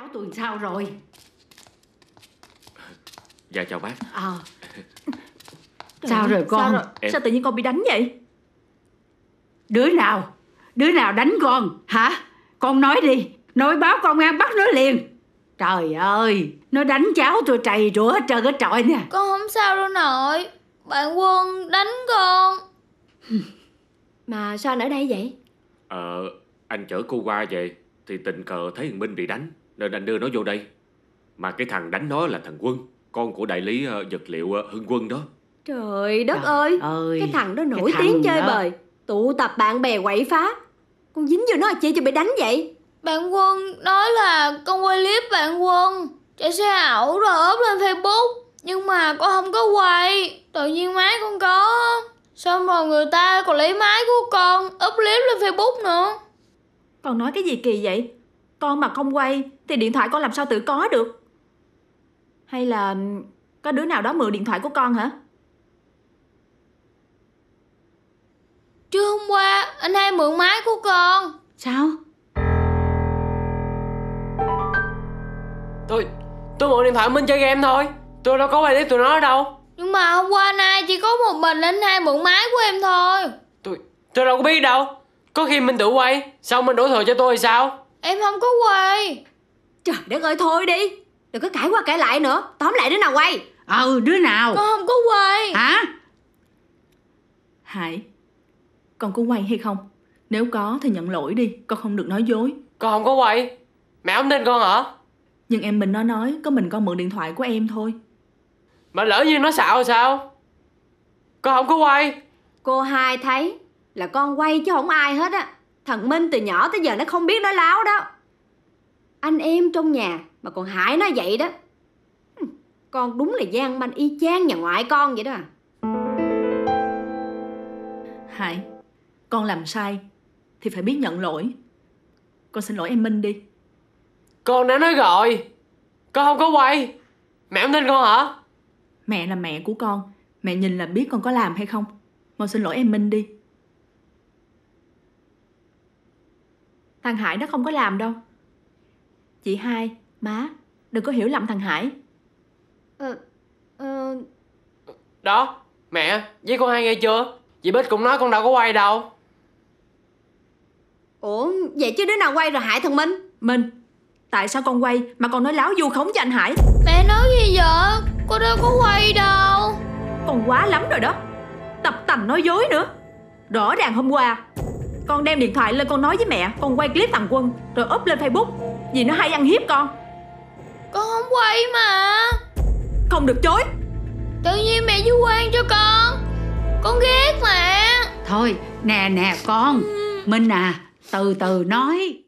cháu tuần sau rồi Dạ chào bác Ờ Sao rồi con? Sao, rồi? Em... tự nhiên con bị đánh vậy? Đứa nào? Đứa nào đánh con? Hả? Con nói đi. Nói báo công an bắt nó liền. Trời ơi, nó đánh cháu tôi trầy rủa hết trơn hết trọi nè. Con không sao đâu nội. Bạn Quân đánh con. Mà sao anh ở đây vậy? Ờ, anh chở cô qua về thì tình cờ thấy thằng Minh bị đánh nên anh đưa nó vô đây Mà cái thằng đánh nó là thằng Quân Con của đại lý ờ, vật liệu ờ, Hưng Quân đó Trời đất ơi, ơi Cái thằng đó nổi tiếng chơi bời Tụ tập bạn bè quậy phá Con dính vô nó là cho bị đánh vậy Bạn Quân nói là con quay clip bạn Quân Chạy xe ảo rồi ốp lên Facebook Nhưng mà con không có quay Tự nhiên máy con có Xong rồi người ta còn lấy máy của con Úp clip lên Facebook nữa Con nói cái gì kỳ vậy con mà không quay thì điện thoại con làm sao tự có được? Hay là có đứa nào đó mượn điện thoại của con hả? Trưa hôm qua anh hai mượn máy của con Sao? Tôi, tôi mượn điện thoại Minh chơi game thôi Tôi đâu có quay clip tụi nó đâu Nhưng mà hôm qua nay chỉ có một mình anh hai mượn máy của em thôi Tôi, tôi đâu có biết đâu Có khi mình tự quay Sao mình đổ thừa cho tôi thì sao Em không có quay Trời đất ơi thôi đi Đừng có cãi qua cãi lại nữa Tóm lại đứa nào quay à, Ừ đứa nào Con không có quay Hả Hải Con có quay hay không Nếu có thì nhận lỗi đi Con không được nói dối Con không có quay Mẹ không tin con hả Nhưng em mình nó nói Có mình con mượn điện thoại của em thôi Mà lỡ như nó xạo sao Con không có quay Cô hai thấy Là con quay chứ không ai hết á Thằng Minh từ nhỏ tới giờ nó không biết nói láo đó Anh em trong nhà mà còn hại nó vậy đó Con đúng là gian manh y chang nhà ngoại con vậy đó à. Hải Con làm sai Thì phải biết nhận lỗi Con xin lỗi em Minh đi Con đã nói rồi Con không có quay Mẹ không tin con hả Mẹ là mẹ của con Mẹ nhìn là biết con có làm hay không Con xin lỗi em Minh đi Thằng Hải nó không có làm đâu. Chị hai, má, đừng có hiểu lầm thằng Hải. Ờ, ờ... Đó, mẹ, với con hai nghe chưa? Chị Bích cũng nói con đâu có quay đâu. Ủa, vậy chứ đứa nào quay rồi hại thằng Minh? Minh, tại sao con quay mà con nói láo vu khống cho anh Hải? Mẹ nói gì vậy? Con đâu có quay đâu. Con quá lắm rồi đó. Tập tành nói dối nữa. Rõ ràng hôm qua con đem điện thoại lên con nói với mẹ Con quay clip thằng Quân Rồi up lên Facebook Vì nó hay ăn hiếp con Con không quay mà Không được chối Tự nhiên mẹ với quan cho con Con ghét mẹ Thôi nè nè con ừ. Minh à từ từ nói